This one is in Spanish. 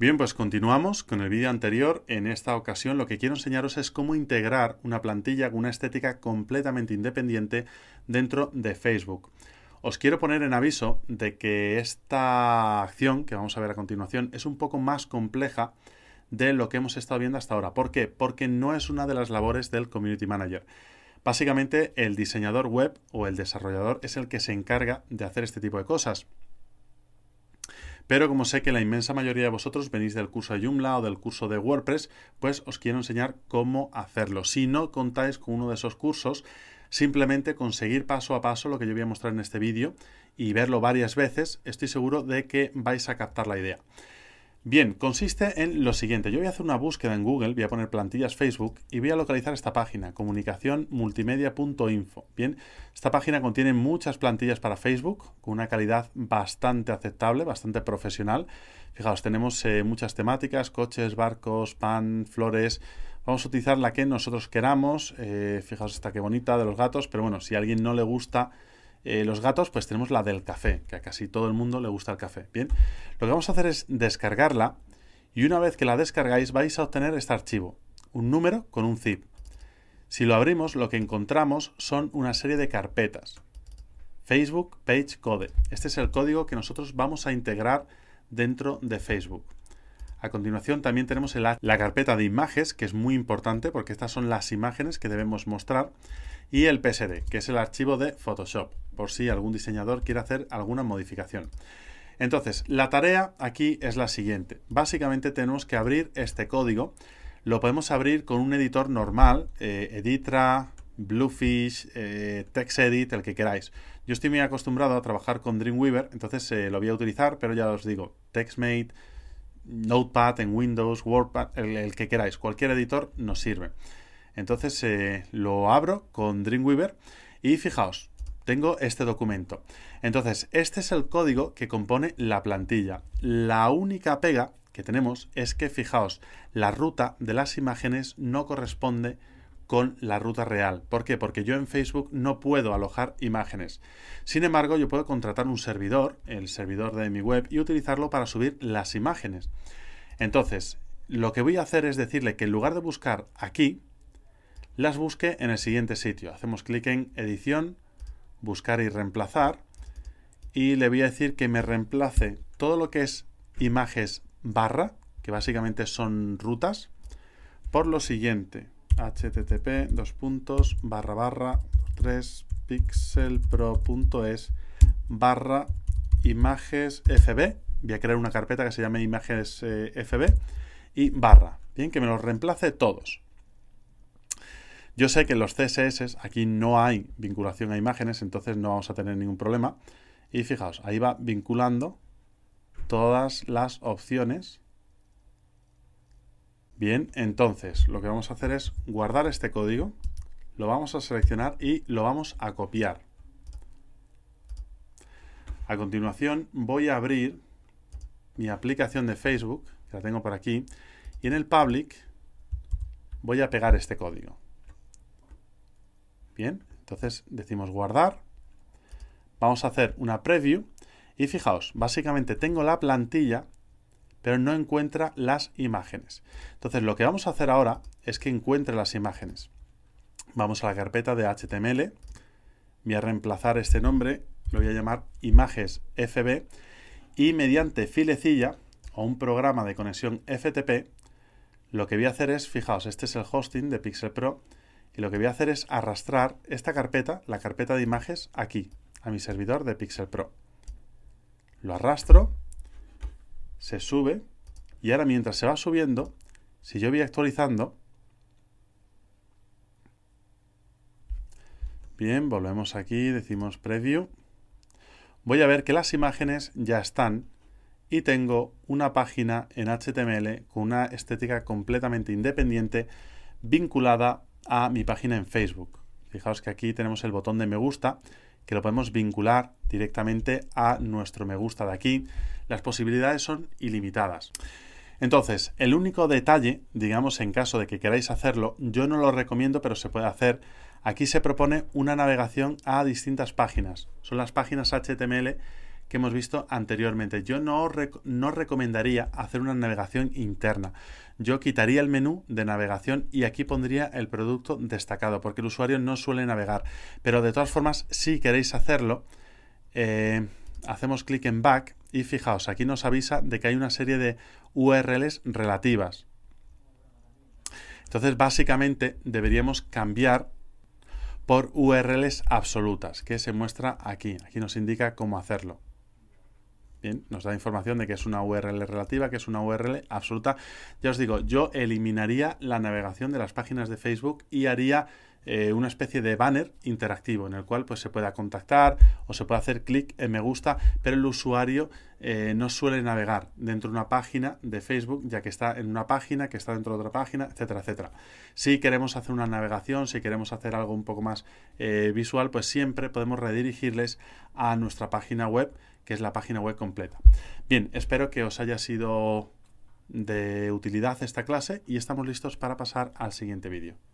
Bien, pues continuamos con el vídeo anterior. En esta ocasión lo que quiero enseñaros es cómo integrar una plantilla con una estética completamente independiente dentro de Facebook. Os quiero poner en aviso de que esta acción que vamos a ver a continuación es un poco más compleja de lo que hemos estado viendo hasta ahora. ¿Por qué? Porque no es una de las labores del Community Manager. Básicamente el diseñador web o el desarrollador es el que se encarga de hacer este tipo de cosas. Pero como sé que la inmensa mayoría de vosotros venís del curso de Joomla o del curso de WordPress, pues os quiero enseñar cómo hacerlo. Si no contáis con uno de esos cursos, simplemente conseguir paso a paso lo que yo voy a mostrar en este vídeo y verlo varias veces, estoy seguro de que vais a captar la idea. Bien, consiste en lo siguiente. Yo voy a hacer una búsqueda en Google, voy a poner plantillas Facebook y voy a localizar esta página, comunicacionmultimedia.info. Bien, esta página contiene muchas plantillas para Facebook con una calidad bastante aceptable, bastante profesional. Fijaos, tenemos eh, muchas temáticas, coches, barcos, pan, flores. Vamos a utilizar la que nosotros queramos. Eh, fijaos esta que bonita de los gatos, pero bueno, si a alguien no le gusta eh, los gatos, pues tenemos la del café, que a casi todo el mundo le gusta el café. Bien, lo que vamos a hacer es descargarla y una vez que la descargáis vais a obtener este archivo, un número con un zip. Si lo abrimos, lo que encontramos son una serie de carpetas. Facebook Page Code. Este es el código que nosotros vamos a integrar dentro de Facebook. A continuación también tenemos la carpeta de imágenes, que es muy importante porque estas son las imágenes que debemos mostrar, y el PSD, que es el archivo de Photoshop, por si algún diseñador quiere hacer alguna modificación. Entonces, la tarea aquí es la siguiente. Básicamente tenemos que abrir este código. Lo podemos abrir con un editor normal, eh, Editra, Bluefish, eh, TextEdit, el que queráis. Yo estoy muy acostumbrado a trabajar con Dreamweaver, entonces eh, lo voy a utilizar, pero ya os digo, TextMate, Notepad, en Windows, WordPad, el, que queráis, cualquier editor nos sirve. Entonces eh, lo abro con Dreamweaver y fijaos, tengo este documento. Entonces, este es el código que compone la plantilla. La única pega que tenemos es que, fijaos, la ruta de las imágenes no corresponde con la ruta real. ¿Por qué? Porque yo en Facebook no puedo alojar imágenes. Sin embargo, yo puedo contratar un servidor, el servidor de mi web, y utilizarlo para subir las imágenes. Entonces, lo que voy a hacer es decirle que en lugar de buscar aquí, las busque en el siguiente sitio. Hacemos clic en edición, buscar y reemplazar, y le voy a decir que me reemplace todo lo que es imágenes barra, que básicamente son rutas, por lo siguiente http dos puntos barra barra 3 pixelpro.es barra imágenes fb voy a crear una carpeta que se llame imágenes eh, fb y barra bien que me los reemplace todos yo sé que en los css aquí no hay vinculación a imágenes entonces no vamos a tener ningún problema y fijaos ahí va vinculando todas las opciones Bien, entonces lo que vamos a hacer es guardar este código, lo vamos a seleccionar y lo vamos a copiar. A continuación voy a abrir mi aplicación de Facebook, que la tengo por aquí, y en el public voy a pegar este código. Bien, entonces decimos guardar, vamos a hacer una preview y fijaos, básicamente tengo la plantilla pero no encuentra las imágenes. Entonces lo que vamos a hacer ahora es que encuentre las imágenes. Vamos a la carpeta de HTML, voy a reemplazar este nombre, lo voy a llamar images FB y mediante filecilla o un programa de conexión FTP, lo que voy a hacer es, fijaos, este es el hosting de Pixel Pro y lo que voy a hacer es arrastrar esta carpeta, la carpeta de imágenes, aquí, a mi servidor de Pixel Pro. Lo arrastro se sube y ahora mientras se va subiendo, si yo voy actualizando, bien, volvemos aquí, decimos preview, voy a ver que las imágenes ya están y tengo una página en HTML con una estética completamente independiente vinculada a mi página en Facebook. Fijaos que aquí tenemos el botón de me gusta que lo podemos vincular directamente a nuestro me gusta de aquí. Las posibilidades son ilimitadas. Entonces, el único detalle, digamos en caso de que queráis hacerlo, yo no lo recomiendo, pero se puede hacer. Aquí se propone una navegación a distintas páginas. Son las páginas HTML que hemos visto anteriormente. Yo no, no recomendaría hacer una navegación interna. Yo quitaría el menú de navegación y aquí pondría el producto destacado, porque el usuario no suele navegar. Pero de todas formas, si queréis hacerlo, eh, hacemos clic en Back y fijaos, aquí nos avisa de que hay una serie de URLs relativas. Entonces, básicamente, deberíamos cambiar por URLs absolutas, que se muestra aquí. Aquí nos indica cómo hacerlo. Bien, nos da información de que es una URL relativa, que es una URL absoluta. Ya os digo, yo eliminaría la navegación de las páginas de Facebook y haría eh, una especie de banner interactivo en el cual pues, se pueda contactar o se puede hacer clic en me gusta, pero el usuario eh, no suele navegar dentro de una página de Facebook, ya que está en una página, que está dentro de otra página, etcétera, etcétera. Si queremos hacer una navegación, si queremos hacer algo un poco más eh, visual, pues siempre podemos redirigirles a nuestra página web, que es la página web completa. Bien, espero que os haya sido de utilidad esta clase y estamos listos para pasar al siguiente vídeo.